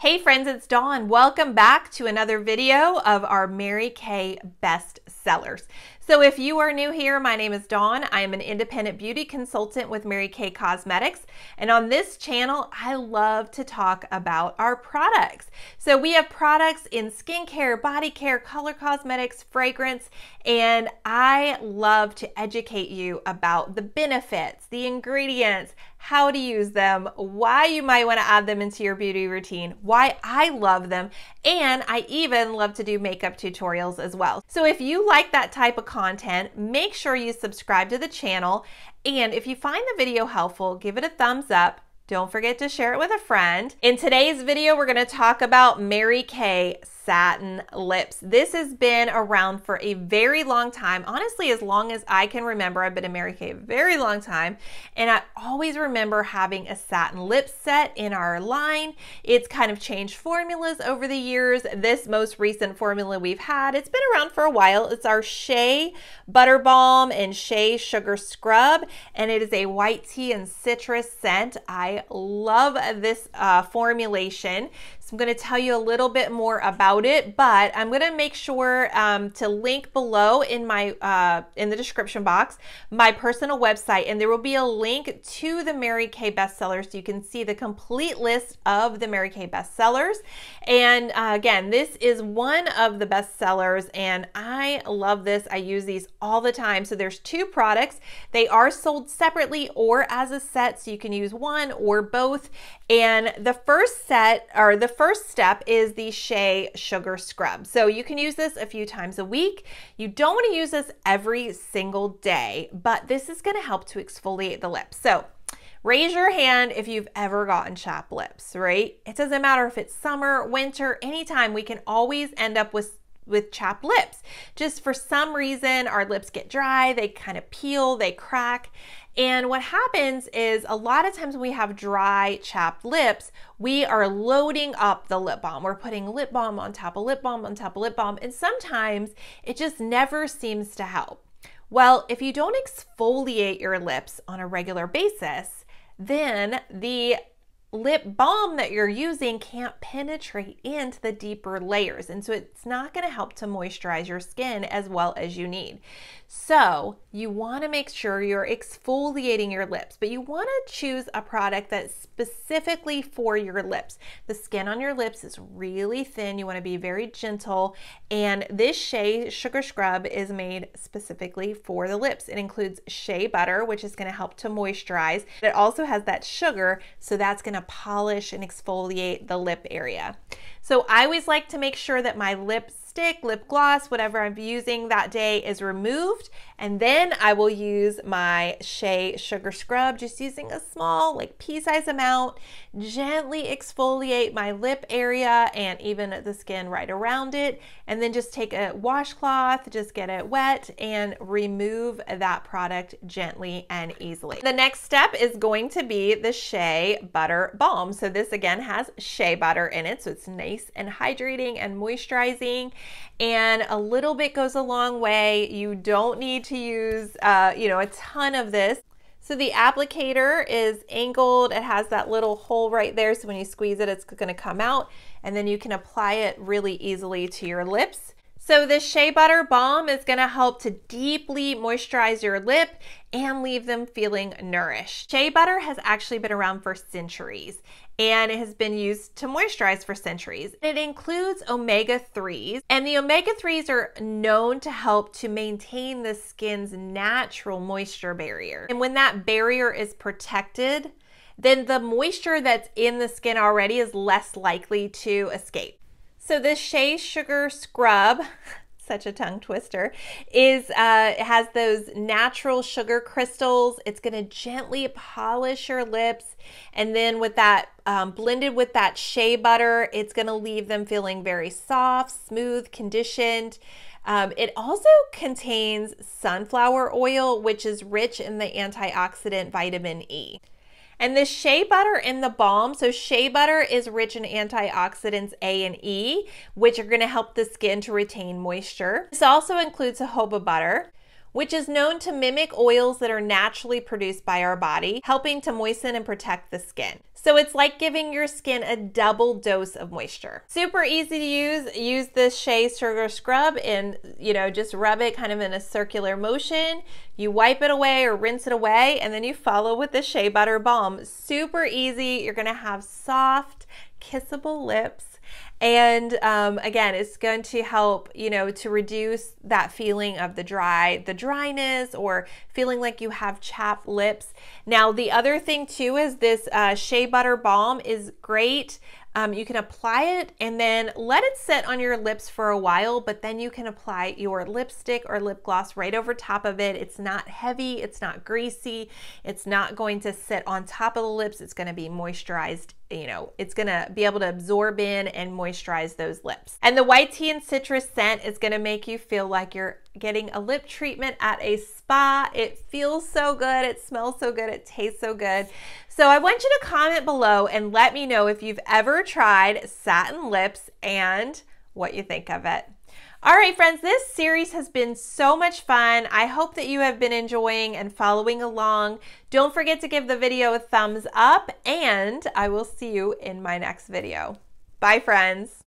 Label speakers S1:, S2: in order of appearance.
S1: Hey friends, it's Dawn. Welcome back to another video of our Mary Kay bestsellers. So if you are new here, my name is Dawn. I am an independent beauty consultant with Mary Kay Cosmetics. And on this channel, I love to talk about our products. So we have products in skincare, body care, color cosmetics, fragrance, and I love to educate you about the benefits, the ingredients, how to use them, why you might want to add them into your beauty routine, why I love them, and I even love to do makeup tutorials as well. So if you like that type of content, make sure you subscribe to the channel. And if you find the video helpful, give it a thumbs up don't forget to share it with a friend. In today's video, we're gonna talk about Mary Kay satin lips. This has been around for a very long time. Honestly, as long as I can remember, I've been in Mary Kay a very long time. And I always remember having a satin lip set in our line. It's kind of changed formulas over the years. This most recent formula we've had, it's been around for a while. It's our Shea Butter Balm and Shea Sugar Scrub. And it is a white tea and citrus scent. I I love this uh, formulation. So I'm going to tell you a little bit more about it, but I'm going to make sure um, to link below in my uh, in the description box my personal website, and there will be a link to the Mary Kay bestsellers, so you can see the complete list of the Mary Kay bestsellers. And uh, again, this is one of the bestsellers, and I love this. I use these all the time. So there's two products. They are sold separately or as a set, so you can use one or both. And the first set or the first step is the Shea Sugar Scrub. So you can use this a few times a week. You don't want to use this every single day, but this is going to help to exfoliate the lips. So Raise your hand if you've ever gotten chapped lips, right? It doesn't matter if it's summer, winter, anytime, we can always end up with with chapped lips. Just for some reason, our lips get dry, they kind of peel, they crack, and what happens is a lot of times when we have dry, chapped lips, we are loading up the lip balm. We're putting lip balm on top of lip balm on top of lip balm, and sometimes it just never seems to help. Well, if you don't exfoliate your lips on a regular basis, then the lip balm that you're using can't penetrate into the deeper layers. And so it's not going to help to moisturize your skin as well as you need. So you want to make sure you're exfoliating your lips, but you want to choose a product that's specifically for your lips. The skin on your lips is really thin. You want to be very gentle. And this Shea Sugar Scrub is made specifically for the lips. It includes shea butter, which is going to help to moisturize. It also has that sugar, so that's going to polish and exfoliate the lip area. So I always like to make sure that my lipstick, lip gloss, whatever I'm using that day is removed and then I will use my Shea Sugar Scrub, just using a small, like pea size amount, gently exfoliate my lip area and even the skin right around it. And then just take a washcloth, just get it wet and remove that product gently and easily. The next step is going to be the Shea Butter Balm. So this again has shea butter in it, so it's nice and hydrating and moisturizing. And a little bit goes a long way. You don't need to use, uh, you know, a ton of this. So the applicator is angled. It has that little hole right there. So when you squeeze it, it's gonna come out and then you can apply it really easily to your lips. So this Shea Butter Balm is gonna help to deeply moisturize your lip and leave them feeling nourished. Shea butter has actually been around for centuries and it has been used to moisturize for centuries. It includes omega 3s, and the omega 3s are known to help to maintain the skin's natural moisture barrier. And when that barrier is protected, then the moisture that's in the skin already is less likely to escape. So this Shea Sugar Scrub, such a tongue twister, is uh, has those natural sugar crystals. It's going to gently polish your lips, and then with that um, blended with that shea butter, it's going to leave them feeling very soft, smooth, conditioned. Um, it also contains sunflower oil, which is rich in the antioxidant vitamin E. And the shea butter in the balm, so shea butter is rich in antioxidants A and E, which are going to help the skin to retain moisture. This also includes jojoba butter which is known to mimic oils that are naturally produced by our body, helping to moisten and protect the skin. So it's like giving your skin a double dose of moisture. Super easy to use. Use this Shea Sugar Scrub and, you know, just rub it kind of in a circular motion. You wipe it away or rinse it away, and then you follow with the Shea Butter Balm. Super easy. You're gonna have soft, kissable lips and um, again, it's going to help, you know, to reduce that feeling of the dry, the dryness or feeling like you have chapped lips. Now, the other thing too is this uh, shea butter balm is great um, you can apply it and then let it sit on your lips for a while, but then you can apply your lipstick or lip gloss right over top of it. It's not heavy, it's not greasy, it's not going to sit on top of the lips, it's going to be moisturized you know, it's gonna be able to absorb in and moisturize those lips. And the white tea and citrus scent is gonna make you feel like you're getting a lip treatment at a spa. It feels so good, it smells so good, it tastes so good. So I want you to comment below and let me know if you've ever tried satin lips and what you think of it. All right, friends, this series has been so much fun. I hope that you have been enjoying and following along. Don't forget to give the video a thumbs up, and I will see you in my next video. Bye, friends.